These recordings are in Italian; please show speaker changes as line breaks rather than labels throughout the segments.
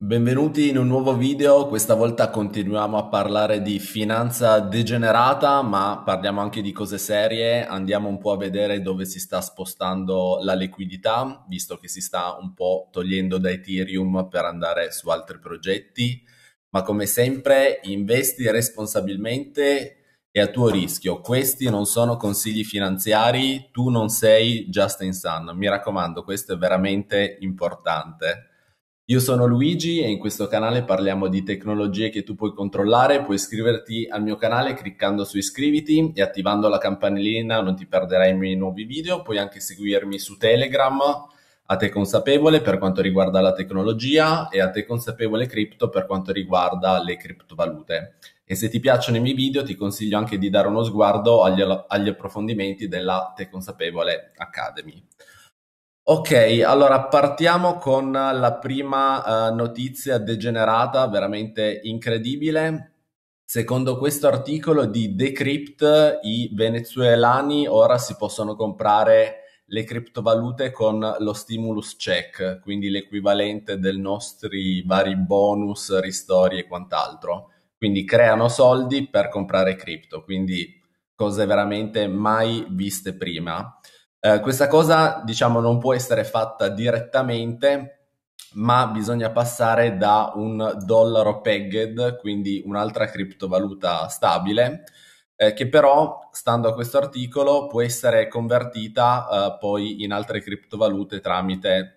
Benvenuti in un nuovo video, questa volta continuiamo a parlare di finanza degenerata, ma parliamo anche di cose serie, andiamo un po' a vedere dove si sta spostando la liquidità, visto che si sta un po' togliendo da Ethereum per andare su altri progetti, ma come sempre investi responsabilmente e a tuo rischio. Questi non sono consigli finanziari, tu non sei Justin Sun, mi raccomando, questo è veramente importante. Io sono Luigi e in questo canale parliamo di tecnologie che tu puoi controllare, puoi iscriverti al mio canale cliccando su iscriviti e attivando la campanellina non ti perderai i miei nuovi video, puoi anche seguirmi su Telegram a te consapevole per quanto riguarda la tecnologia e a te consapevole cripto per quanto riguarda le criptovalute. E se ti piacciono i miei video ti consiglio anche di dare uno sguardo agli, agli approfondimenti della Te Consapevole Academy. Ok, allora partiamo con la prima eh, notizia degenerata, veramente incredibile. Secondo questo articolo di Decrypt, i venezuelani ora si possono comprare le criptovalute con lo stimulus check, quindi l'equivalente dei nostri vari bonus, ristori e quant'altro. Quindi creano soldi per comprare cripto, quindi cose veramente mai viste prima. Eh, questa cosa, diciamo, non può essere fatta direttamente, ma bisogna passare da un dollaro pegged, quindi un'altra criptovaluta stabile, eh, che però, stando a questo articolo, può essere convertita eh, poi in altre criptovalute tramite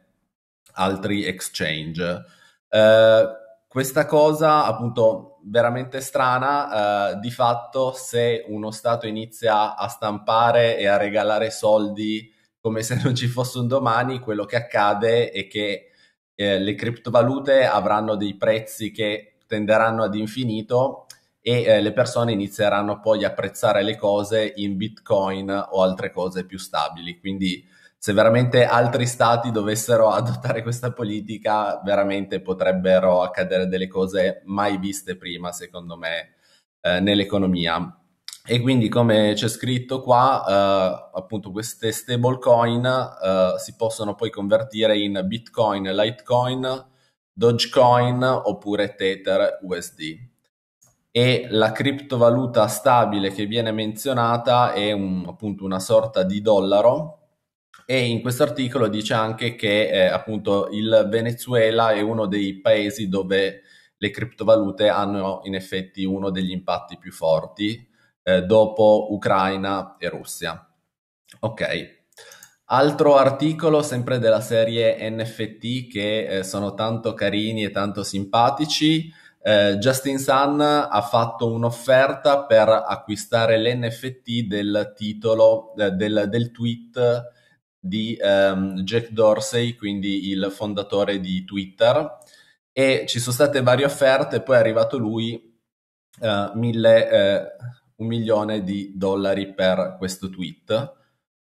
altri exchange. Eh, questa cosa, appunto, veramente strana, eh, di fatto se uno Stato inizia a stampare e a regalare soldi come se non ci fosse un domani, quello che accade è che eh, le criptovalute avranno dei prezzi che tenderanno ad infinito e eh, le persone inizieranno poi a apprezzare le cose in bitcoin o altre cose più stabili. Quindi se veramente altri stati dovessero adottare questa politica, veramente potrebbero accadere delle cose mai viste prima, secondo me, eh, nell'economia. E quindi, come c'è scritto qua, eh, appunto queste stablecoin eh, si possono poi convertire in Bitcoin, Litecoin, Dogecoin oppure Tether USD e la criptovaluta stabile che viene menzionata è un, appunto una sorta di dollaro e in questo articolo dice anche che eh, appunto il Venezuela è uno dei paesi dove le criptovalute hanno in effetti uno degli impatti più forti eh, dopo Ucraina e Russia. Ok. Altro articolo sempre della serie NFT che eh, sono tanto carini e tanto simpatici. Eh, Justin Sun ha fatto un'offerta per acquistare l'NFT del titolo eh, del, del tweet di um, Jack Dorsey, quindi il fondatore di Twitter, e ci sono state varie offerte, poi è arrivato lui, uh, mille, uh, un milione di dollari per questo tweet.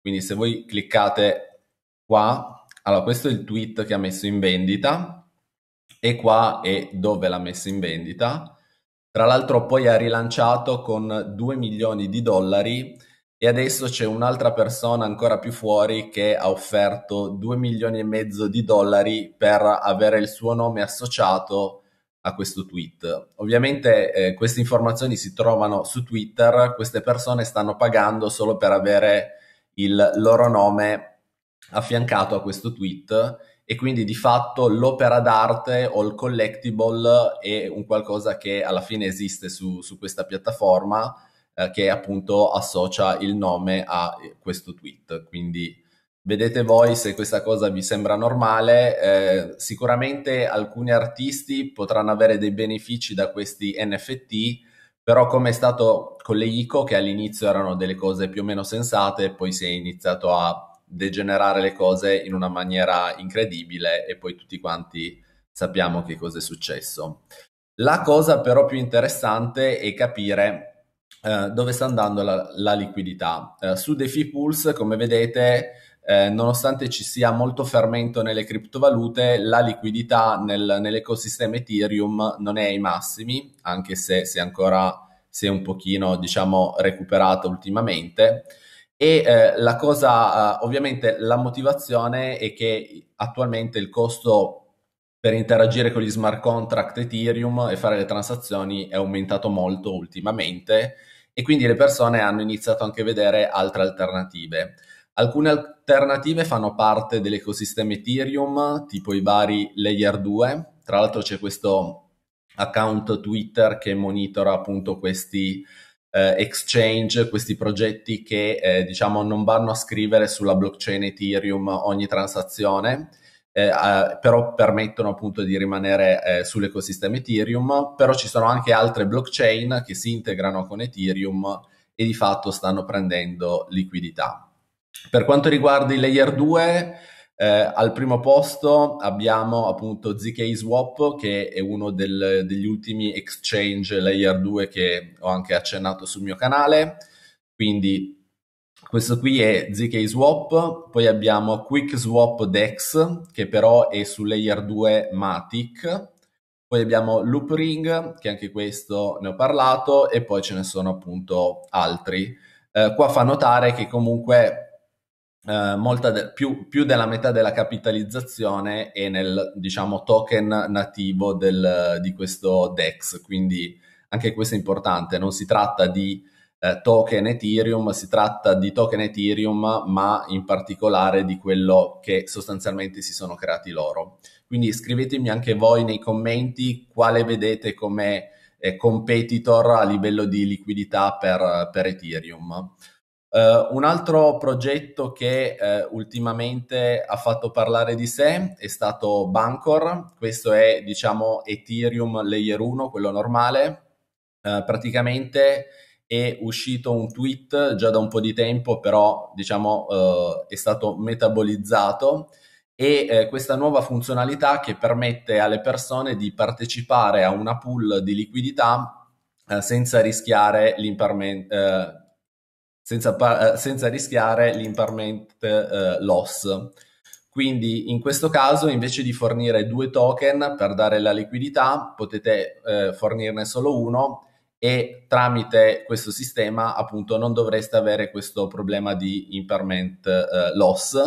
Quindi se voi cliccate qua, allora questo è il tweet che ha messo in vendita e qua è dove l'ha messo in vendita. Tra l'altro poi ha rilanciato con 2 milioni di dollari e adesso c'è un'altra persona ancora più fuori che ha offerto 2 milioni e mezzo di dollari per avere il suo nome associato a questo tweet. Ovviamente eh, queste informazioni si trovano su Twitter, queste persone stanno pagando solo per avere il loro nome affiancato a questo tweet e quindi di fatto l'opera d'arte o il collectible è un qualcosa che alla fine esiste su, su questa piattaforma eh, che appunto associa il nome a eh, questo tweet. Quindi vedete voi se questa cosa vi sembra normale. Eh, sicuramente alcuni artisti potranno avere dei benefici da questi NFT, però come è stato con le ICO, che all'inizio erano delle cose più o meno sensate, poi si è iniziato a degenerare le cose in una maniera incredibile e poi tutti quanti sappiamo che cosa è successo. La cosa però più interessante è capire eh, dove sta andando la, la liquidità. Eh, su DeFi Pools, come vedete, eh, nonostante ci sia molto fermento nelle criptovalute, la liquidità nel, nell'ecosistema Ethereum non è ai massimi, anche se, se ancora si è un pochino, diciamo, recuperata ultimamente. E eh, la cosa, eh, ovviamente, la motivazione è che attualmente il costo per interagire con gli smart contract Ethereum e fare le transazioni è aumentato molto ultimamente e quindi le persone hanno iniziato anche a vedere altre alternative. Alcune alternative fanno parte dell'ecosistema Ethereum, tipo i vari layer 2. Tra l'altro c'è questo account Twitter che monitora appunto questi eh, exchange, questi progetti che eh, diciamo non vanno a scrivere sulla blockchain Ethereum ogni transazione eh, però permettono appunto di rimanere eh, sull'ecosistema Ethereum, però ci sono anche altre blockchain che si integrano con Ethereum e di fatto stanno prendendo liquidità. Per quanto riguarda i layer 2, eh, al primo posto abbiamo appunto ZK Swap, che è uno del, degli ultimi exchange layer 2 che ho anche accennato sul mio canale. Quindi questo qui è ZK Swap, poi abbiamo Quick Swap Dex, che però è su layer 2 Matic, poi abbiamo Loop Ring, che anche questo ne ho parlato, e poi ce ne sono appunto altri. Eh, qua fa notare che comunque eh, de- più, più, della metà della capitalizzazione è nel diciamo, token nativo del, di questo DEX, quindi anche questo è importante, non si tratta di eh, token Ethereum, si tratta di token Ethereum, ma in particolare di quello che sostanzialmente si sono creati loro. Quindi scrivetemi anche voi nei commenti quale vedete come eh, competitor a livello di liquidità per, per Ethereum. Uh, un altro progetto che uh, ultimamente ha fatto parlare di sé è stato Bancor, questo è diciamo Ethereum Layer 1, quello normale, uh, praticamente è uscito un tweet già da un po' di tempo, però diciamo eh, è stato metabolizzato e eh, questa nuova funzionalità che permette alle persone di partecipare a una pool di liquidità eh, senza rischiare l'imperment, eh, senza, par- eh, senza rischiare l'imperment eh, loss. Quindi in questo caso invece di fornire due token per dare la liquidità potete fornirne solo uno e tramite questo sistema appunto non dovreste avere questo problema di impairment eh, loss,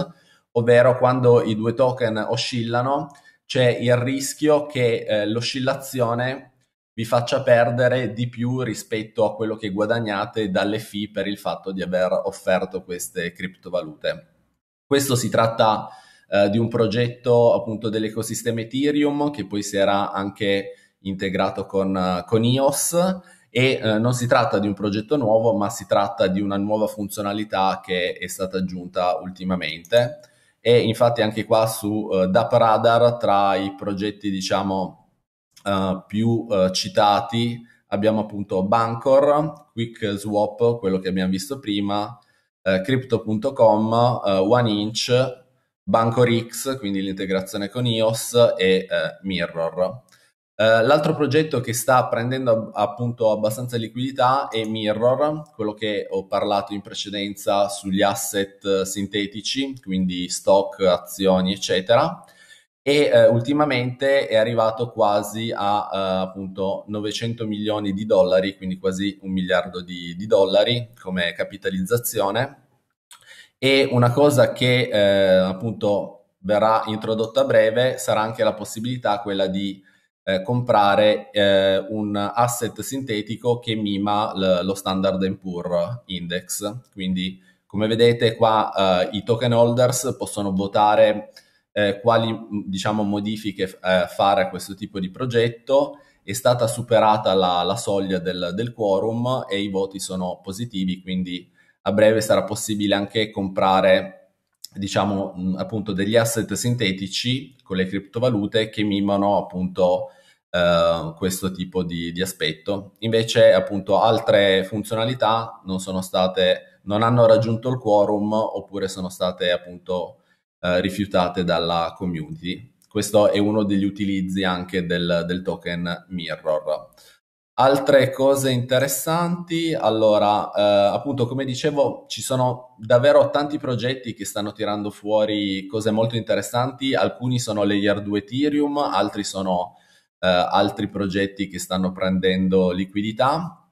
ovvero quando i due token oscillano c'è il rischio che eh, l'oscillazione vi faccia perdere di più rispetto a quello che guadagnate dalle fee per il fatto di aver offerto queste criptovalute. Questo si tratta eh, di un progetto appunto dell'ecosistema Ethereum che poi si era anche integrato con, eh, con IOS e eh, non si tratta di un progetto nuovo, ma si tratta di una nuova funzionalità che è stata aggiunta ultimamente e infatti anche qua su eh, DAP Radar tra i progetti diciamo eh, più eh, citati abbiamo appunto Bancor, Quick Swap, quello che abbiamo visto prima, eh, Crypto.com, eh, OneInch, Bancor X, quindi l'integrazione con iOS e Mirror. Eh, l'altro progetto che sta prendendo appunto abbastanza liquidità è Mirror, quello che ho parlato in precedenza sugli asset sintetici, quindi stock, azioni, eccetera. E uh, ultimamente è arrivato quasi a uh, appunto 900 milioni di dollari, quindi quasi un miliardo di, di dollari come capitalizzazione. E una cosa che appunto verrà introdotta a breve sarà anche la possibilità quella di eh, comprare eh, un asset sintetico che mima l- lo standard Poor Index. Quindi, come vedete qua, eh, i token holders possono votare eh, quali diciamo, modifiche eh, fare a questo tipo di progetto. È stata superata la, la soglia del, del, quorum e i voti sono positivi, quindi a breve sarà possibile anche comprare diciamo mm, appunto degli asset sintetici con le criptovalute che mimano appunto Uh, questo tipo di, di, aspetto. Invece, appunto, altre funzionalità non sono state, non hanno raggiunto il quorum oppure sono state appunto uh, rifiutate dalla community. Questo è uno degli utilizzi anche del, del token Mirror. Altre cose interessanti, allora, eh, appunto, come dicevo, ci sono davvero tanti progetti che stanno tirando fuori cose molto interessanti. Alcuni sono layer 2 Ethereum, altri sono eh, altri progetti che stanno prendendo liquidità.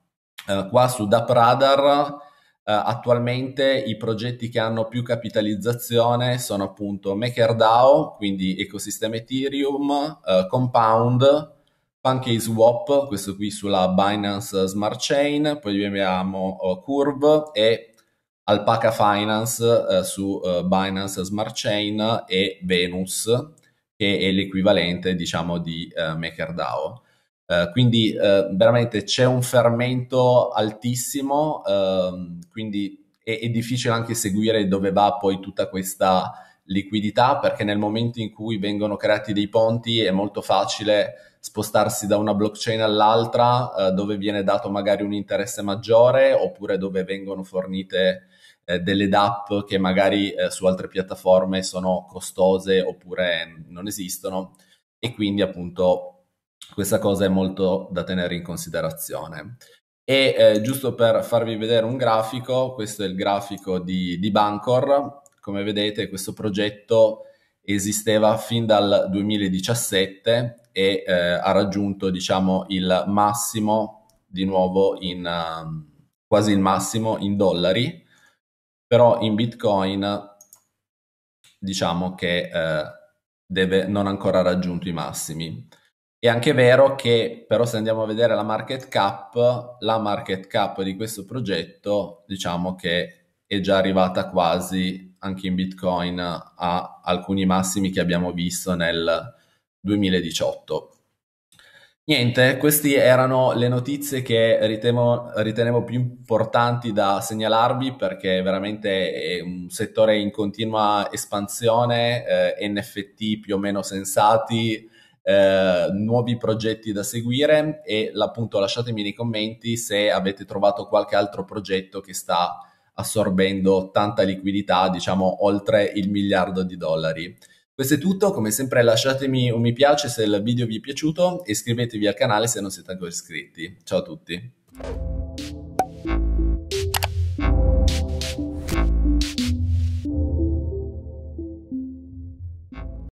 Eh, qua su DAPRadar eh, attualmente i progetti che hanno più capitalizzazione sono appunto MakerDAO, quindi ecosistema Ethereum, eh, Compound, PancakeSwap, questo qui sulla Binance Smart Chain, poi abbiamo eh, Curve e Alpaca Finance eh, su eh, Binance Smart Chain e Venus, che è l'equivalente diciamo di MakerDAO. Uh, quindi uh, veramente c'è un fermento altissimo, uh, quindi è, è, difficile anche seguire dove va poi tutta questa liquidità perché nel momento in cui vengono creati dei ponti è molto facile spostarsi da una blockchain all'altra eh, dove viene dato magari un interesse maggiore oppure dove vengono fornite eh, delle dApp che magari eh, su altre piattaforme sono costose oppure non esistono e quindi appunto questa cosa è molto da tenere in considerazione. E eh, giusto per farvi vedere un grafico, questo è il grafico di, di Bancor, come vedete questo progetto esisteva fin dal 2017 e eh, ha raggiunto diciamo il massimo di nuovo in uh, quasi il massimo in dollari però in bitcoin diciamo che eh, deve non ancora raggiunto i massimi è anche vero che però se andiamo a vedere la market cap la market cap di questo progetto diciamo che è già arrivata quasi anche in Bitcoin a alcuni massimi che abbiamo visto nel 2018. Niente, queste erano le notizie che ritemo, ritenevo più importanti da segnalarvi perché veramente è un settore in continua espansione, eh, NFT più o meno sensati, eh, nuovi progetti da seguire e appunto lasciatemi nei commenti se avete trovato qualche altro progetto che sta assorbendo tanta liquidità, diciamo oltre il miliardo di dollari. Questo è tutto, come sempre lasciatemi un mi piace se il video vi è piaciuto e iscrivetevi al canale se non siete ancora iscritti. Ciao a tutti.